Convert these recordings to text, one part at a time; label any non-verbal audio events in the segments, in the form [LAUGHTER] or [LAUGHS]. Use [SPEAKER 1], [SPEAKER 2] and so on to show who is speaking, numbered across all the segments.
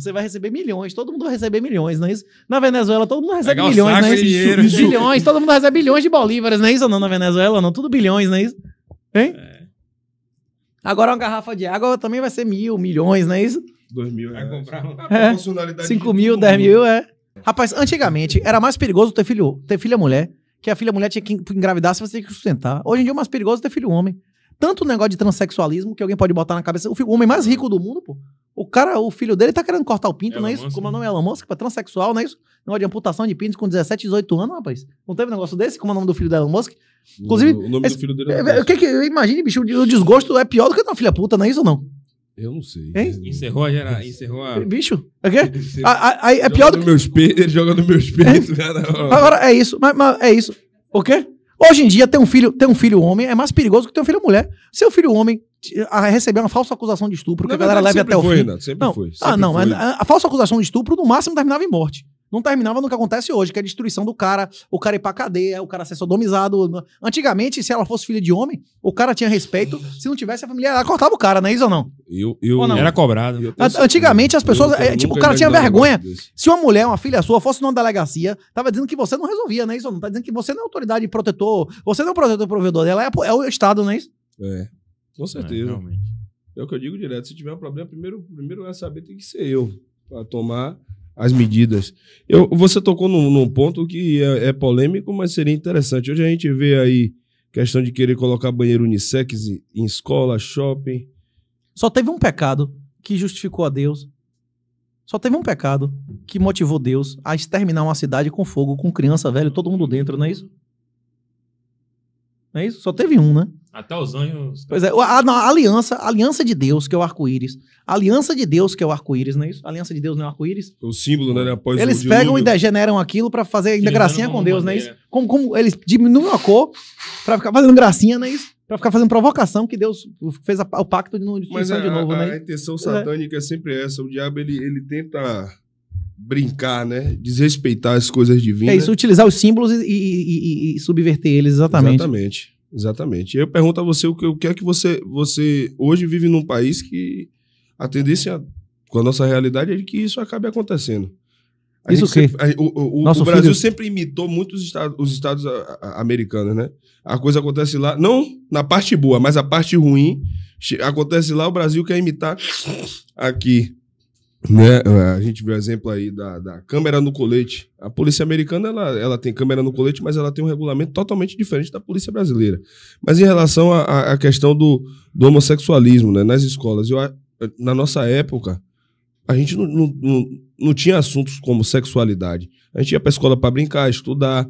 [SPEAKER 1] Você vai receber milhões, todo mundo vai receber milhões, não é isso? Na Venezuela, todo mundo recebe Legal milhões, não é isso? Dinheiro, bilhões, todo mundo recebe bilhões de bolívares, não é isso? Não, na Venezuela, não, tudo bilhões, não é isso? Hein? É. Agora uma garrafa de água também vai ser mil, milhões, não é isso?
[SPEAKER 2] Dois mil, é. é. Cinco
[SPEAKER 1] mil, dez mil, é. Rapaz, antigamente era mais perigoso ter filho, ter filha mulher, que a filha mulher tinha que engravidar se você tinha que sustentar. Hoje em dia é mais perigoso ter filho homem tanto o negócio de transexualismo que alguém pode botar na cabeça. O homem mais rico do mundo, pô. O cara, o filho dele tá querendo cortar o pinto, Elon não é isso? Musk, como é o nome é Elon Musk, pra é transexual, não é isso? não de amputação de pinto com 17, 18 anos, rapaz. Não teve um negócio desse? Como é o nome do filho dela, Elon Musk? Inclusive. O nome esse, do filho dele é, é, o que que, Imagine, bicho, o desgosto é pior do que ter uma filha puta, não é isso ou não?
[SPEAKER 2] Eu não sei. Hein? Encerrou a Encerrou a. Bicho. É, a, a, é pior do que. Meu espelho, ele joga no meu espelho, né, cara. Agora,
[SPEAKER 1] é isso. Mas, mas, é isso. O quê? Hoje em dia, ter um filho, ter um filho homem é mais perigoso que ter um filho mulher. Seu filho homem a ah, receber uma falsa acusação de estupro, que a galera leve até o foi, fim. Renato,
[SPEAKER 2] né? sempre não, foi, ah, sempre ah, não, foi. A,
[SPEAKER 1] a, falsa acusação de estupro no máximo terminava em morte. Não terminava no que acontece hoje, que é a destruição do cara, o cara ir pra cadeia, o cara ser sodomizado. Antigamente, se ela fosse filha de homem, o cara tinha respeito. Se não tivesse, a família ela cortava o cara, não é isso ou não?
[SPEAKER 2] Eu, eu ou não? Era cobrado. Eu Antigamente, as pessoas. Eu, eu, é, tipo, o cara tinha vergonha.
[SPEAKER 1] Se uma mulher, uma filha sua, fosse numa delegacia, tava dizendo que você não resolvia, não é isso ou não? Tá dizendo que você não é autoridade protetor, você não é o protetor provedor dela, é, é o Estado, não é isso?
[SPEAKER 2] É. Com é, certeza. É, é, o que eu digo direto. Se tiver um problema, primeiro, primeiro a saber tem que ser eu para tomar as medidas. Eu, você tocou num, num ponto que é, é, polêmico, mas seria interessante. Hoje a gente vê aí questão de querer colocar banheiro unissex em escola, shopping. Só teve um pecado que justificou a Deus.
[SPEAKER 1] Só teve um pecado que motivou Deus a exterminar uma cidade com fogo, com criança, velho, todo mundo dentro, não é isso? Não é isso? Só teve um, né?
[SPEAKER 2] Até os anjos. Pois é,
[SPEAKER 1] a, a aliança, a aliança de Deus, que é o arco-íris. aliança de Deus, que é o arco-íris, não é isso?
[SPEAKER 2] A aliança de Deus não é o arco-íris? O símbolo, né? Após eles pegam e
[SPEAKER 1] degeneram aquilo para fazer ainda gracinha com Deus, maneira. não é isso? Como, como eles diminuem a cor para ficar fazendo gracinha, não é isso? Pra ficar fazendo provocação que Deus fez a, o pacto de não Mas a, de novo, a, né? A intenção é. satânica
[SPEAKER 2] é. é sempre essa. O diabo, ele, ele tenta brincar, né? Desrespeitar as coisas divinas. É isso, utilizar os símbolos e,
[SPEAKER 1] e, e, e subverter eles, exatamente.
[SPEAKER 2] Exatamente. Exatamente. Eu pergunto a você o que, o que é que você, você hoje vive num país que a tendência com a nossa realidade é de que isso acabe acontecendo. A isso que o, o, o Brasil filho... sempre imitou muito os estados, os estados americanos, né? A coisa acontece lá, não na parte boa, mas a parte ruim acontece lá. O Brasil quer imitar aqui. Né? A gente vê o exemplo aí da, da câmera no colete. A polícia americana ela, ela tem câmera no colete, mas ela tem um regulamento totalmente diferente da polícia brasileira. Mas em relação à questão do, do homossexualismo né? nas escolas, eu, na nossa época, a gente não, não, não, não tinha assuntos como sexualidade. A gente ia para a escola para brincar, estudar.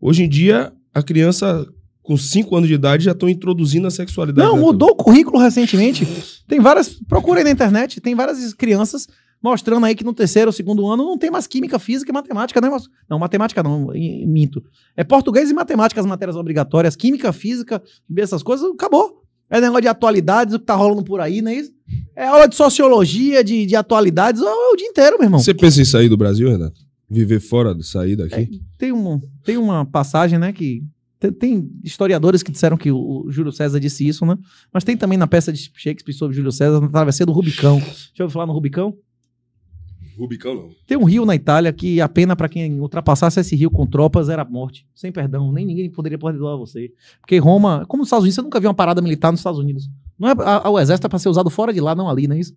[SPEAKER 2] Hoje em dia, a criança com 5 anos de idade já estão introduzindo a sexualidade. Não, mudou
[SPEAKER 1] o currículo recentemente. Tem várias. Procura aí na internet, tem várias crianças mostrando aí que no terceiro ou segundo ano não tem mais química, física e matemática, né? Não, matemática não, minto. É português e matemática as matérias obrigatórias, química, física, essas coisas, acabou. É negócio de
[SPEAKER 2] atualidades, o que tá rolando por aí, não é isso? É aula de sociologia, de, de atualidades, ó, o dia inteiro, meu irmão. Você pensa em sair do Brasil, Renato? Viver fora, de sair daqui? É, tem, um, tem uma
[SPEAKER 1] passagem, né, que tem, tem, historiadores que disseram que o, o, Júlio César disse isso, né? Mas tem também na peça de Shakespeare sobre Júlio César, na travessia do Rubicão. Deixa eu falar no Rubicão. Rubicão não. Tem um rio na Itália que a pena para quem ultrapassasse esse rio com tropas era morte, sem perdão, nem ninguém poderia perdoar você. Porque Roma, como nos Estados Unidos, você nunca viu uma parada militar nos Estados Unidos. Não é, a, a, o exército é para ser usado fora de lá, não ali, não é isso?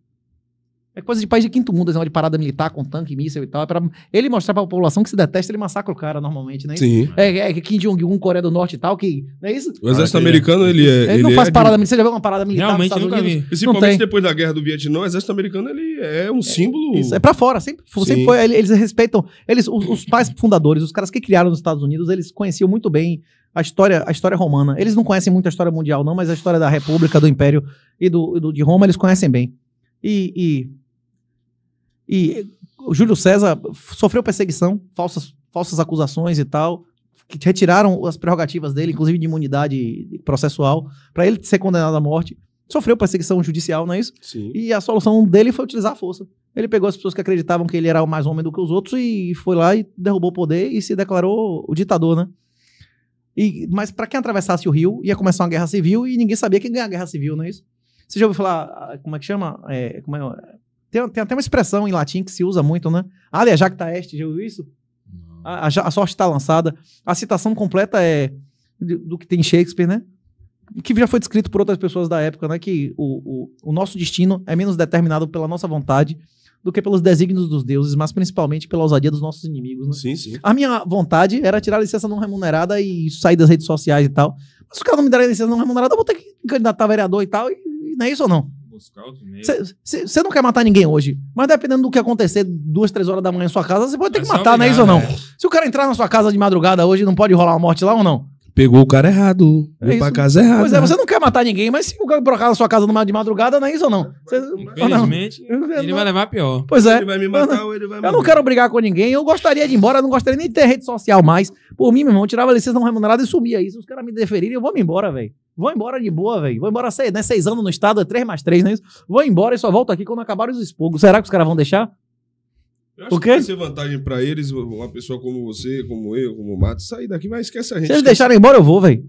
[SPEAKER 1] É coisa de país de quinto mundo, de parada militar com tanque, míssil e tal. É pra ele mostrar pra população que se detesta, ele massacra o cara normalmente, né? Sim. É, é Kim Jong-un, Coreia do Norte e tal, que. Não é isso?
[SPEAKER 2] O exército ah, americano, ele é. Ele, ele não é faz parada militar. Você já viu uma parada militar? Realmente, nos Estados Unidos? Principalmente depois da guerra do Vietnã, o exército americano, ele é um símbolo. Isso, é pra fora.
[SPEAKER 1] Sempre, sempre foi. Eles respeitam. Eles, os, os pais fundadores, os caras que criaram os Estados Unidos, eles conheciam muito bem a história, a história romana. Eles não conhecem muito a história mundial, não, mas a história da República, do Império e do, do de Roma eles conhecem bem. E, e e Júlio César sofreu perseguição, falsas, falsas acusações e tal, que retiraram as prerrogativas dele, inclusive de imunidade processual, para ele ser condenado à morte. Sofreu perseguição judicial, não é isso? Sim. E a solução dele foi utilizar a força. Ele pegou as pessoas que acreditavam que ele era mais homem do que os outros e foi lá e derrubou o poder e se declarou o ditador, né? E, mas para quem atravessasse o rio, ia começar uma guerra civil e ninguém sabia quem ganhar a guerra civil, não é isso? Você já ouviu falar, ah, como é que chama? É, como é, tem, tem até uma expressão em latim que se usa muito, né? Alia jacta tá est, já ouviu isso? A, a, a sorte está lançada. A citação completa é do que tem Shakespeare, né? Que já foi descrito por outras pessoas da época, né? Que o, o, o nosso destino é menos determinado pela nossa vontade do que pelos desígnios dos deuses, mas principalmente pela ousadia dos nossos inimigos. Né? Sim, sim. A minha vontade era tirar a licença não remunerada e sair das redes sociais e tal. Mas se o cara não me der a licença não remunerada, eu vou ter que candidatar a vereador e tal. E, e não é isso ou não? Você não quer matar ninguém hoje, mas dependendo do que acontecer duas, três horas da manhã em sua casa, você pode ter que matar, não é Isso ou não? É. Se o cara entrar na sua casa de madrugada hoje, não pode rolar uma morte lá ou não? Pegou o cara errado, é veio pra casa errado Pois é, você não quer matar ninguém, mas se o cara brocar na sua casa de madrugada, não é isso ou não?
[SPEAKER 2] Você, Infelizmente, ou não? ele vai levar pior. Pois é. Ele vai me
[SPEAKER 1] matar eu, ou ele vai Eu não quero brigar com ninguém, eu gostaria de ir embora, eu não gostaria nem de ter rede social mais. Por mim, meu irmão, eu tirava licença não remunerada e sumia isso. Os caras me deferirem, eu vou me embora, velho. Vou embora de boa, velho. Vou embora, seis né? Seis anos no estado, é três mais três, não é isso? Vou embora e só volto aqui quando acabar os expurgos. Será que os caras vão deixar? Eu acho que vai ser
[SPEAKER 2] vantagem pra eles, uma pessoa como você, como eu, como o Mato, sair daqui, mas esquece a gente. Se eles deixarem
[SPEAKER 1] embora, eu vou, velho.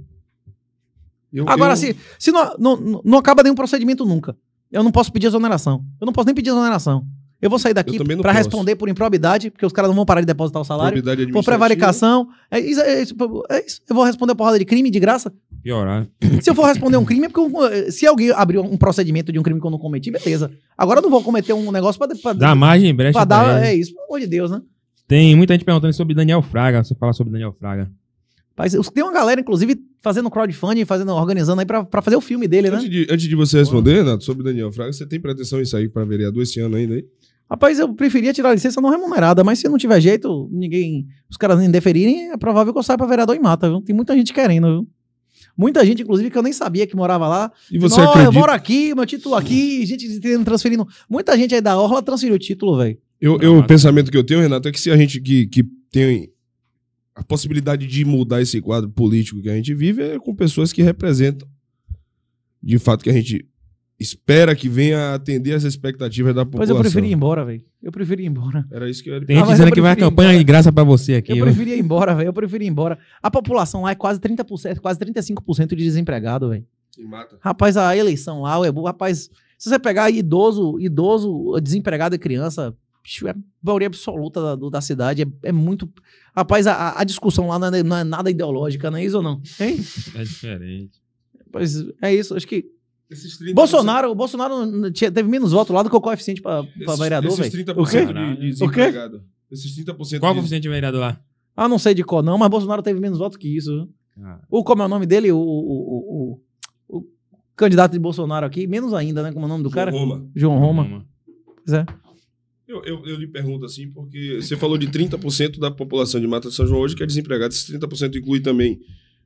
[SPEAKER 1] Agora, eu... se, se não, não, não acaba nenhum procedimento nunca. Eu não posso pedir exoneração. Eu não posso nem pedir exoneração. Eu vou sair daqui para responder por improbidade, porque os caras não vão parar de depositar o salário. Por prevaricação. É isso, é isso, é isso, eu vou responder por roda de crime de graça. Piorar. Se eu for responder um crime, é porque eh, se alguém abriu um procedimento de um crime que eu não cometi, beleza. Agora eu não vou cometer um negócio pra. pra dar margem brecha. Pra dar, pra é isso, pelo amor de Deus, né?
[SPEAKER 2] Tem muita gente perguntando sobre Daniel Fraga. Você fala sobre Daniel Fraga.
[SPEAKER 1] Tem uma galera, inclusive, fazendo crowdfunding, fazendo, organizando aí pra, pra fazer o filme dele,
[SPEAKER 2] né? antes né? De, antes de você responder, Renato, sobre Daniel Fraga, você tem pretensão em sair pra vereador esse ano ainda aí? Rapaz, eu preferia
[SPEAKER 1] tirar a licença não remunerada, mas se não tiver jeito, ninguém. Os caras nem deferirem, é provável que eu saia pra vereador e mata, viu? Tem muita gente querendo, viu? Muita gente, inclusive, que eu nem sabia que morava lá. E você acredita? eu moro aqui, meu título aqui, gente transferindo. Muita gente aí da Orla transferiu o título, velho.
[SPEAKER 2] Eu, eu, o pensamento que eu tenho, Renato, é que se a gente que, que tem a possibilidade de mudar esse quadro político que a gente vive é com pessoas que representam de fato que a gente espera que venha atender as expectativas da população. Mas eu preferia ir embora,
[SPEAKER 1] velho. Eu preferia ir
[SPEAKER 2] embora. Era isso que eu ia Tem ah, gente ah, dizendo que vai a campanha de graça para você aqui. Eu, eu preferia ir
[SPEAKER 1] embora, velho. Eu preferia ir embora. A população lá é quase 30%, quase 35% de desempregado, velho. Rapaz, a eleição lá, o Ebu, rapaz, se você pegar idoso, idoso, desempregado e criança, bicho, é a maioria absoluta da, da cidade. É, é, muito. Rapaz, a, a discussão lá não é, não é, nada ideológica, não é isso ou não? Hein?
[SPEAKER 2] É diferente.
[SPEAKER 1] Pois é isso, acho que
[SPEAKER 2] esses 30 Bolsonaro,
[SPEAKER 1] o Bolsonaro tinha, teve menos voto lá do que o coeficiente para vereador, velho. Esses 30% o de desempregado.
[SPEAKER 2] Esses 30% Qual o coeficiente de vereador lá?
[SPEAKER 1] Ah, não sei de qual não, mas Bolsonaro teve menos voto que isso. Ah. O como é o nome dele? O, o, o, o, candidato de Bolsonaro aqui, menos ainda, né? Como é o nome do João cara? Roma. João Roma. Roma.
[SPEAKER 2] Pois é. Eu, eu, eu, lhe pergunto assim, porque você falou de 30% da população de Mata de São João hoje que é desempregado. Esses 30% inclui também.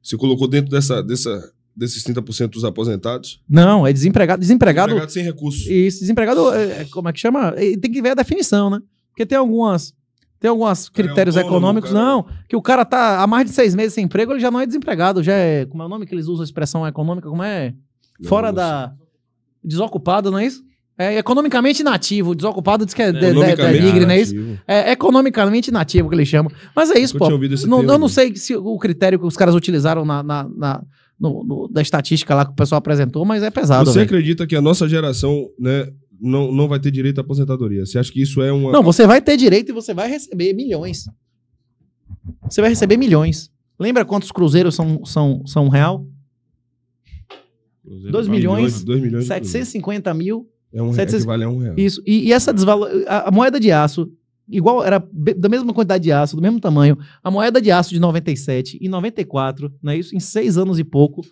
[SPEAKER 2] Você colocou dentro dessa, dessa desses 30% dos aposentados? Não, é
[SPEAKER 1] desempregado. Desempregado, desempregado sem recursos. Isso, desempregado, é, é como é que chama? Tem que ver a definição, né? Porque tem algumas. Tem alguns é, critérios é autônomo, econômicos, cara. não. Que o cara tá há mais de seis meses sem emprego, ele já não é desempregado, já é. Como é o nome que eles usam a expressão econômica? Como é? Fora Nossa. da. Desocupado, não é isso? É economicamente nativo, desocupado diz que é, é, ligre, não é isso? É economicamente nativo que eles chamam. Mas é isso, eu pô. Não, termo, eu não sei se o critério que os caras utilizaram na, na, na no, no, da estatística lá que o pessoal apresentou, mas é pesado. Você véio.
[SPEAKER 2] acredita que a nossa geração, né, não, não vai ter direito à aposentadoria? Você acha que isso é uma. Não, você vai ter direito
[SPEAKER 1] e você vai receber milhões. Você vai receber milhões. Lembra quantos cruzeiros são, são, são real? 2 milhões, 2 milhões 750 mil.
[SPEAKER 2] É um, 700, é que vale um real.
[SPEAKER 1] Isso. E, e essa desvalor... A, a moeda de aço igual, era da mesma quantidade de aço, do mesmo tamanho. A moeda de aço de 97 e 94, né, isso em seis anos e pouco,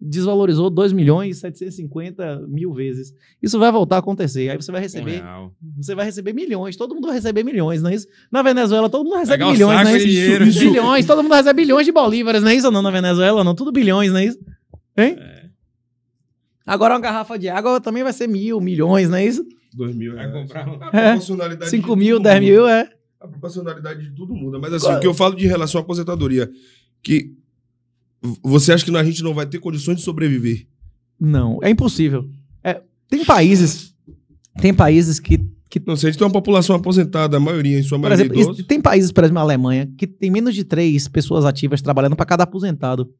[SPEAKER 1] desvalorizou 2 milhões e 750 mil vezes. Isso vai voltar a acontecer. Aí você vai receber. Você vai receber milhões, todo mundo vai receber milhões, não é isso? Na Venezuela, todo mundo recebe milhões, não é isso? Dinheiro, Bilhões, todo mundo recebe bilhões de bolívares, não é isso? Não, na Venezuela, não, tudo bilhões, não é isso? Hein? É. Agora uma garrafa de água também vai ser mil, milhões, não é isso?
[SPEAKER 2] 2 mil. Aí é, A tá é.
[SPEAKER 1] proporcionalidade. 5 mil, 10 mil, é. A
[SPEAKER 2] tá proporcionalidade de tudo muda. Mas assim, Qual? o que eu falo de relação à aposentadoria, que você acha que a gente não vai ter condições de sobreviver? Não, é impossível.
[SPEAKER 1] É, tem países. Tem países que que... Não sei, a gente tem uma população aposentada,
[SPEAKER 2] a maioria, em sua maioria. Por exemplo,
[SPEAKER 1] tem países, por exemplo, a Alemanha, que tem menos de três pessoas ativas trabalhando para cada aposentado.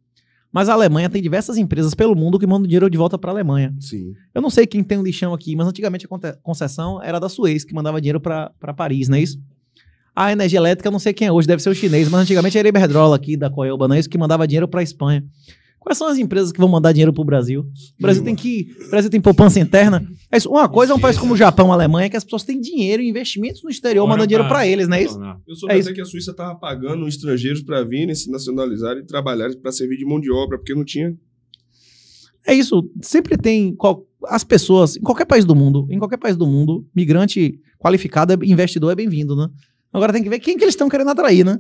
[SPEAKER 1] Mas a Alemanha tem diversas empresas pelo mundo que mandam dinheiro de volta para a Alemanha. Sim. Eu não sei quem tem um lixão aqui, mas antigamente a concessão era da Suez, que mandava dinheiro para Paris, não é isso? A energia elétrica, eu não sei quem é hoje, deve ser o chinês, mas antigamente era a Iberdrola aqui da Coelba, não é isso? Que mandava dinheiro para a Espanha. Quais são as empresas que vão mandar dinheiro pro Brasil? O Brasil hum. tem que. O Brasil tem poupança interna. É isso. Uma coisa é um país como o Japão, a Alemanha, que as pessoas têm dinheiro, investimentos no exterior, Olha, mandam dinheiro para eles, não é isso? Eu soube é até isso.
[SPEAKER 2] que a Suíça estava pagando estrangeiros para virem, né, se nacionalizarem e trabalharem para servir de mão de obra, porque não tinha.
[SPEAKER 1] É isso. Sempre tem. as pessoas, em qualquer país do mundo, em qualquer país do mundo, migrante qualificado, é investidor é bem-vindo, né? Agora tem que ver quem que eles estão querendo atrair, né?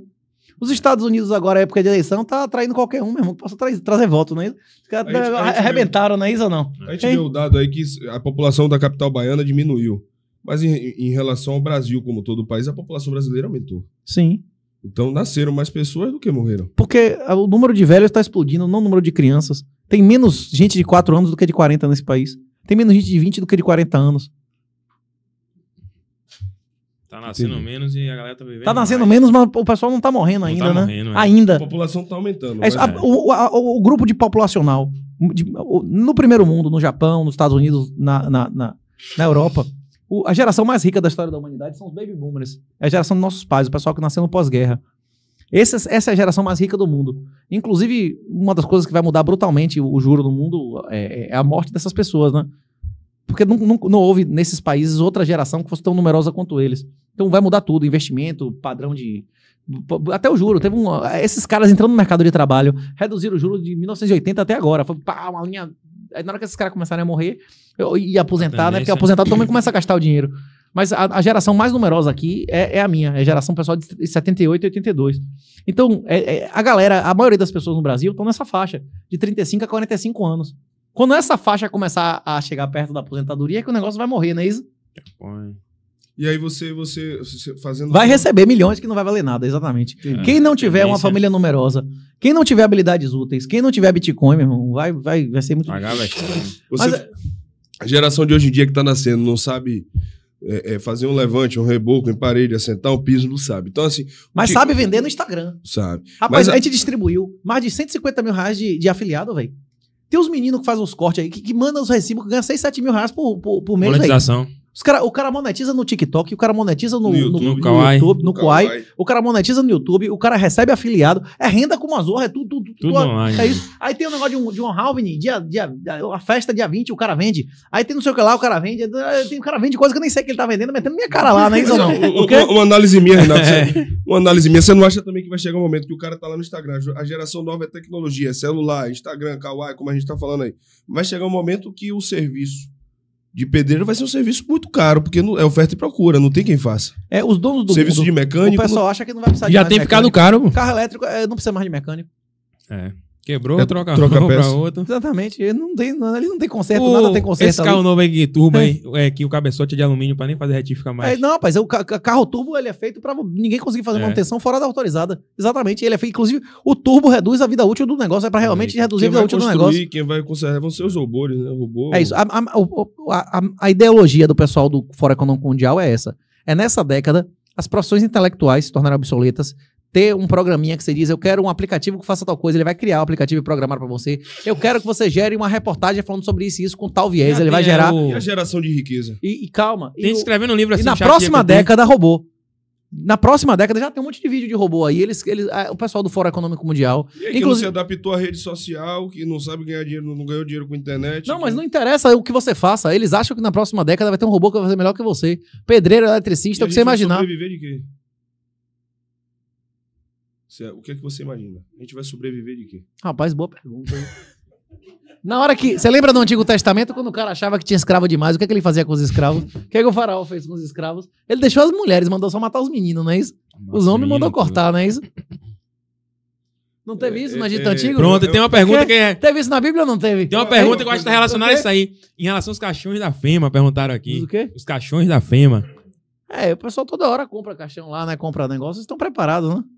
[SPEAKER 1] Os Estados Unidos, agora, época de eleição, tá atraindo qualquer um, meu irmão, Posso trazer, trazer voto, não é isso? Os caras arrebentaram, não é isso ou não? A gente Ei. viu o
[SPEAKER 2] dado aí que a população da capital baiana diminuiu. Mas em, em relação ao Brasil, como todo o país, a população brasileira aumentou. Sim. Então nasceram mais pessoas do que morreram. Porque
[SPEAKER 1] o número de velhos está explodindo, não o número de crianças. Tem menos gente de 4 anos do que de 40 nesse país. Tem menos gente de 20 do que de 40 anos.
[SPEAKER 2] Tá nascendo Entendi. menos e a galera tá vivendo. Tá nascendo mais. menos,
[SPEAKER 1] mas o pessoal não tá morrendo não tá ainda, tá né? Morrendo, é. Ainda. A
[SPEAKER 2] população tá aumentando. É, né? a,
[SPEAKER 1] o, a, o, grupo de populacional de, o, no primeiro mundo, no Japão, nos Estados Unidos, na, na, na, na Europa, o, a geração mais rica da história da humanidade são os baby boomers. É a geração dos nossos pais, o pessoal que nasceu no pós-guerra. Essa, essa é a geração mais rica do mundo. Inclusive, uma das coisas que vai mudar brutalmente o, o juro do mundo é, é, é a morte dessas pessoas, né? porque não, não, não, houve nesses países outra geração que fosse tão numerosa quanto eles. Então vai mudar tudo, investimento, padrão de até o juro, teve um, esses caras entrando no mercado de trabalho, reduziram o juro de 1980 até agora, foi pá, uma linha, aí na hora que esses caras começarem a morrer e aposentar, né, porque aposentado também começa a gastar o dinheiro, mas a, a geração mais numerosa aqui é, é, a minha, é a geração pessoal de 78 e 82, então é, é, a galera, a maioria das pessoas no Brasil estão nessa faixa, de 35 a 45 anos, quando essa faixa começar a chegar perto da aposentadoria é que o negócio vai morrer, não é isso?
[SPEAKER 2] É, põe. E aí você, você, você fazendo. Vai receber
[SPEAKER 1] milhões que não vai valer nada, exatamente. Entendi. Quem não tiver Entendi. uma é família numerosa, quem não tiver habilidades úteis, quem não tiver Bitcoin, meu irmão, vai, vai, vai ser muito Pagar, difícil.
[SPEAKER 2] Você, Mas, a geração de hoje em dia que está nascendo não sabe. É, é, fazer um levante, um reboco em parede, assentar um piso, não sabe. Então, assim. Mas sabe vender no Instagram. Sabe. Rapaz, Mas a... gente
[SPEAKER 1] distribuiu mais de 150 mil reais de, de afiliado, velho. Tem uns meninos que fazem os cortes aí, que, que mandam os recibos, que ganham 6, 7 mil reais por, por, por mês. Monetização. Véio. Os cara, o cara monetiza no TikTok, o cara monetiza no, no YouTube, no, Kauai, o cara monetiza no YouTube, o cara recebe afiliado, é renda com mazorra, é tudo, tudo, tudo.
[SPEAKER 2] tudo online. É isso.
[SPEAKER 1] Aí tem o um negócio de um, de um Halving, dia, dia, a festa dia 20, o cara vende. Aí tem não sei o que lá, o cara vende. Eh, tem, o cara vende coisa que eu nem sei que ele tá vendendo, metendo minha cara lá, né? Isso, não, o, uma análise minha, Renato. [LAUGHS] É. Você, uma análise minha. Você não
[SPEAKER 2] acha também que vai chegar um momento que o cara tá lá no Instagram? A geração nova é tecnologia, é celular, Instagram, Kawaii, como a gente tá falando aí. Vai chegar um momento que o serviço de pedreiro vai ser um serviço muito caro, porque não, é oferta e procura, não tem quem faça. É, os donos do serviço de mecânico. O pessoal não... acha que não vai precisar Já de tem ficado caro.
[SPEAKER 1] Carro elétrico é, não precisa mais de mecânico.
[SPEAKER 2] É. Quebrou, é, troca, troca outro.
[SPEAKER 1] Exatamente. Ele não tem, não, ele não tem conserto, nada tem conserto. Esse ali. carro novo aí turbo aí,
[SPEAKER 2] é que o cabeçote é de alumínio para nem fazer retífica mais. É, não,
[SPEAKER 1] rapaz, é o ca carro turbo ele é feito para ninguém conseguir fazer é. manutenção fora da autorizada. Exatamente. Ele é feito, inclusive, o turbo reduz a vida útil do negócio, é para realmente reduzir a vida útil do negócio.
[SPEAKER 2] Quem vai consertar é vão ser os robôs, né? Robô. É isso. A,
[SPEAKER 1] a, a, a, ideologia do pessoal do Fora Econômico Mundial é essa. É nessa década as profissões intelectuais se tornaram obsoletas, ter um programinha que você diz, eu quero um aplicativo que faça tal coisa, ele vai criar o um aplicativo e programar para você. Eu quero que você gere uma reportagem falando sobre isso e isso com tal viés, ele vai gerar... E a
[SPEAKER 2] geração de riqueza. E, e calma. Tem escrevendo um livro assim. E na próxima década,
[SPEAKER 1] robô. Na próxima década já tem um monte de vídeo de robô aí. Eles, eles, o pessoal do Fórum Econômico Mundial. E aí, inclusive... que se
[SPEAKER 2] adaptou à rede social, que não sabe ganhar dinheiro, não ganhou dinheiro com internet. Não, que... mas não interessa
[SPEAKER 1] o que você faça. Eles acham que na próxima década vai ter um robô que vai fazer melhor que você. Pedreiro, eletricista, o que você imaginar.
[SPEAKER 2] Sobreviver de quê? É, o que é que você imagina? A gente vai sobreviver de quê? Rapaz, boa pergunta. [LAUGHS]
[SPEAKER 1] Na hora que. Você lembra do Antigo Testamento, quando o cara achava que tinha escravo demais, o que, é que ele fazia com os escravos? O que, é que o faraó fez com os escravos? Ele deixou as mulheres, mandou só matar os meninos, não é isso? Nossa, os homens mandou cortar, não é isso? Não teve é, isso no é, Egito é, Antigo? Pronto, eu, tem uma pergunta que é. Teve isso na Bíblia ou não teve? Tem uma pergunta que eu acho que está relacionada a isso aí.
[SPEAKER 2] Em relação aos caixões da FEMA, perguntaram aqui. O quê? Os caixões da FEMA.
[SPEAKER 1] É, o pessoal toda hora compra caixão lá, né? Compra negócio, estão preparados, né?